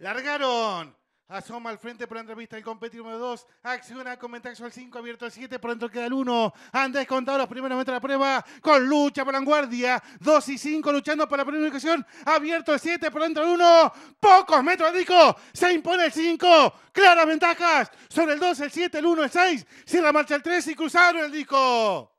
Largaron. Asoma al frente por la entrevista el competidor número 2. Acciona con ventaja al 5, abierto el 7, por dentro queda el 1. Han descontado los primeros metros de la prueba con lucha por la vanguardia. 2 y 5 luchando por la primera ubicación. Abierto el 7, por dentro el 1. Pocos metros, disco! Se impone el 5. Claras ventajas sobre el 2, el 7, el 1, el 6. Cierra marcha el 3 y cruzaron el disco.